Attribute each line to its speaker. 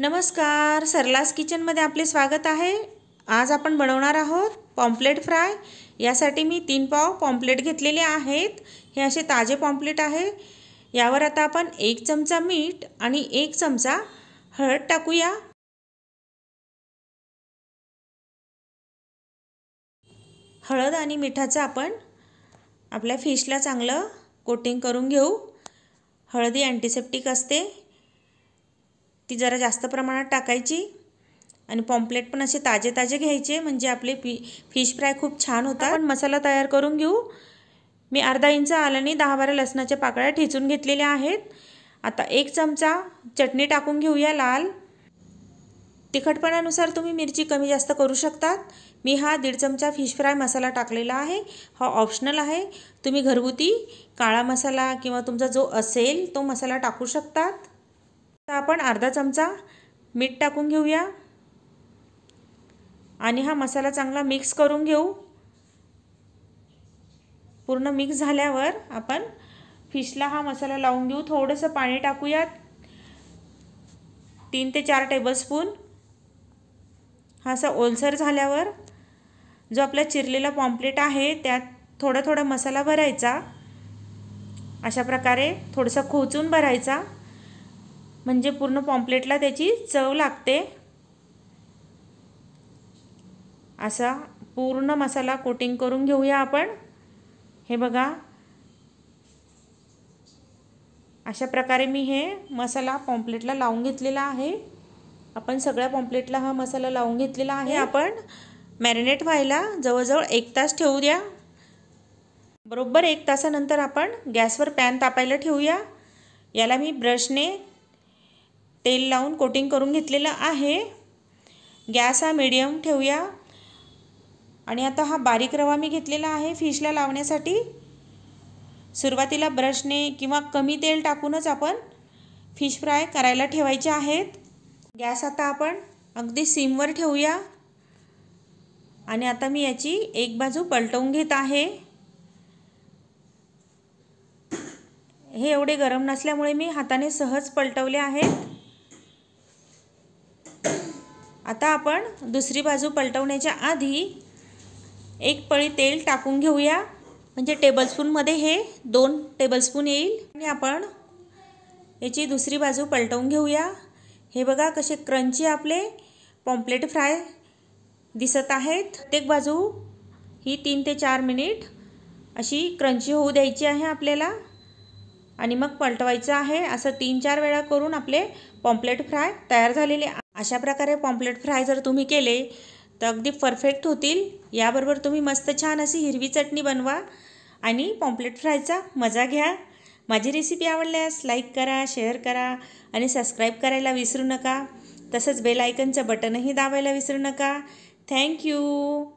Speaker 1: नमस्कार सरलास किचनमध्ये आपले स्वागत आहे आज आपण बनवणार आहोत पॉम्पलेट फ्राय यासाठी मी तीन पाव पॉम्पलेट घेतलेले आहेत हे असे ताजे पॉम्पलेट आहे यावर आता आपण एक चमचा मीठ आणि एक चमचा हळद टाकूया हळद आणि मिठाचं आपण आपल्या फिशला चांगलं कोटिंग करून घेऊ हळदी अँटीसेप्टिक असते ती जरा जास्त प्रमाणात टाकायची आणि पॉम्पलेट पण असे ताजे ताजे घ्यायचे म्हणजे आपले फि फिश फ्राय खूप छान होतात पण मसाला तयार करून घेऊ मी अर्धा इंच आल्याने दहा बारा लसणाच्या पाकळ्या ठेचून घेतलेल्या आहेत आता एक चमचा चटणी टाकून घेऊया लाल तिखटपणानुसार तुम्ही मिरची कमी जास्त करू शकतात मी हा दीड चमचा फिश फ्राय मसाला टाकलेला आहे हा ऑप्शनल आहे तुम्ही घरगुती काळा मसाला किंवा तुमचा जो असेल तो मसाला टाकू शकतात आता आपण अर्धा चमचा मीठ टाकून घेऊया आणि हा मसाला चांगला मिक्स करून घेऊ पूर्ण मिक्स झाल्यावर आपण फिशला हा मसाला लावून घेऊ थोडंसं पाणी टाकूयात तीन ते चार टेबलस्पून हा असा ओलसर झाल्यावर जो आपला चिरलेला पॉम्प्लेट आहे त्यात थोडा थोडा मसाला भरायचा अशा प्रकारे थोडंसं खोचून भरायचा म्हणजे पूर्ण पॉम्प्लेटला त्याची चव लागते असा पूर्ण मसाला कोटिंग करून घेऊया आपण हे बघा अशा प्रकारे मी हे मसाला पॉम्प्लेटला लावून घेतलेला आहे आपण सगळ्या पॉम्प्लेटला हा मसाला लावून घेतलेला आहे आपण मॅरिनेट व्हायला जवळजवळ एक तास ठेवू द्या बरोबर एक तासानंतर आपण गॅसवर पॅन तापायला ठेवूया याला मी ब्रशने तेल लावून कोटिंग करून घेतलेलं आहे गॅस हा मिडियम ठेवूया आणि आता हा बारीक रवा मी घेतलेला आहे फिशला लावण्यासाठी सुरुवातीला ब्रशने किंवा कमी तेल टाकूनच आपण फिश फ्राय करायला ठेवायचे आहेत गॅस आता आपण अगदी सिमवर ठेवूया आणि आता मी याची एक बाजू पलटवून घेत आहे हे एवढे गरम नसल्यामुळे मी हाताने सहज पलटवले आहेत आता आपण दुसरी बाजू पलटवण्याच्या आधी एक पळी तेल टाकून घेऊया म्हणजे टेबलस्पूनमध्ये हे दोन टेबलस्पून येईल आणि आपण याची दुसरी बाजू पलटवून घेऊया हे बघा कसे क्रंची आपले पॉम्पलेट फ्राय दिसत आहेत प्रत्येक बाजू ही तीन ते चार मिनिट अशी क्रंची होऊ द्यायची आहे आपल्याला आणि मग पलटवायचं आहे असं तीन चार वेळा करून आपले पॉम्पलेट फ्राय तयार झालेले अशा प्रकारे पॉम्पलेट फ्राय जर तुम्ही केले तर अगदी परफेक्ट होतील याबरोबर तुम्ही मस्त छान अशी हिरवी चटणी बनवा आणि पॉम्प्लेट फ्रायचा मजा घ्या माझी रेसिपी आवडल्यास लाईक करा शेअर करा आणि सबस्क्राईब करायला विसरू नका तसंच बेल बटनही दाबायला विसरू नका थँक्यू